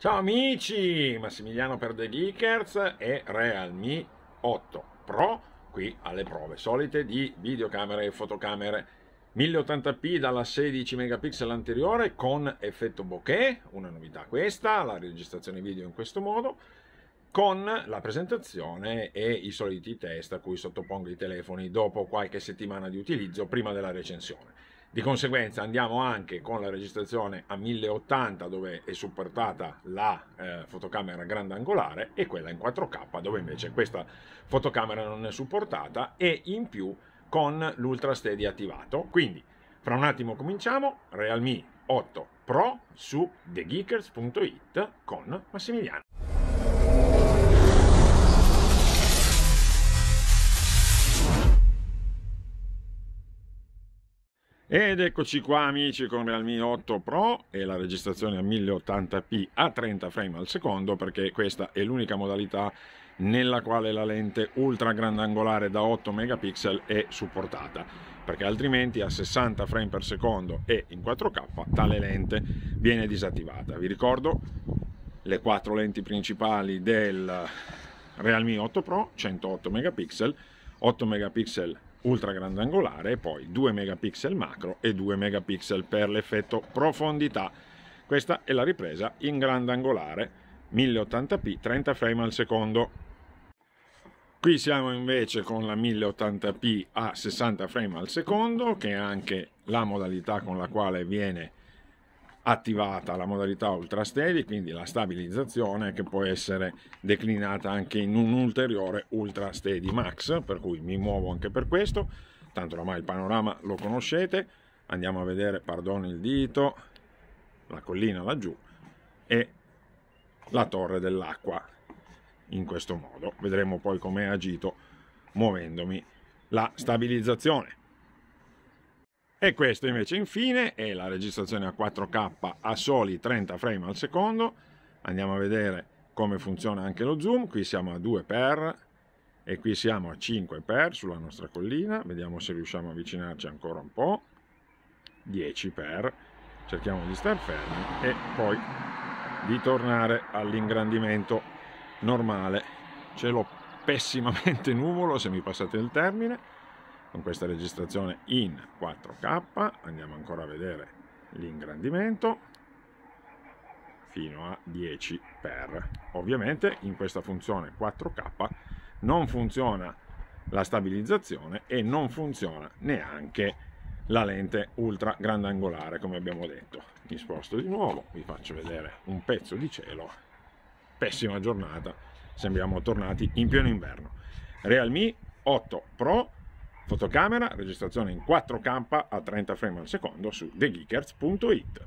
Ciao amici, Massimiliano per The Geekers e Realme 8 Pro qui alle prove solite di videocamere e fotocamere 1080p dalla 16 megapixel anteriore con effetto bokeh, una novità questa, la registrazione video in questo modo, con la presentazione e i soliti test a cui sottopongo i telefoni dopo qualche settimana di utilizzo prima della recensione. Di conseguenza andiamo anche con la registrazione a 1080 dove è supportata la eh, fotocamera angolare e quella in 4K dove invece questa fotocamera non è supportata e in più con l'Ultra Steady attivato. Quindi fra un attimo cominciamo Realme 8 Pro su thegeekers.it con Massimiliano. Ed eccoci qua amici con Realme 8 Pro e la registrazione a 1080p a 30 frame al secondo perché questa è l'unica modalità nella quale la lente ultra grandangolare da 8 megapixel è supportata perché altrimenti a 60 frame per secondo e in 4K tale lente viene disattivata. Vi ricordo le quattro lenti principali del Realme 8 Pro 108 megapixel 8 megapixel ultra grandangolare e poi 2 megapixel macro e 2 megapixel per l'effetto profondità. Questa è la ripresa in grandangolare 1080p 30 frame al secondo. Qui siamo invece con la 1080p a 60 frame al secondo che è anche la modalità con la quale viene attivata la modalità ultra steady, quindi la stabilizzazione che può essere declinata anche in un ulteriore ultra steady max, per cui mi muovo anche per questo, tanto oramai il panorama lo conoscete, andiamo a vedere, pardon il dito, la collina laggiù e la torre dell'acqua in questo modo, vedremo poi come è agito muovendomi la stabilizzazione. E questo invece infine è la registrazione a 4K a soli 30 frame al secondo. Andiamo a vedere come funziona anche lo zoom. Qui siamo a 2x e qui siamo a 5x sulla nostra collina. Vediamo se riusciamo a avvicinarci ancora un po'. 10x. Cerchiamo di star fermi e poi di tornare all'ingrandimento normale. Cielo pessimamente nuvolo, se mi passate il termine con questa registrazione in 4K andiamo ancora a vedere l'ingrandimento fino a 10x. Ovviamente in questa funzione 4K non funziona la stabilizzazione e non funziona neanche la lente ultra grandangolare come abbiamo detto. Mi sposto di nuovo, vi faccio vedere un pezzo di cielo. Pessima giornata, sembriamo tornati in pieno inverno. Realme 8 Pro Fotocamera, registrazione in 4K a 30 frame al secondo su thegeekers.it.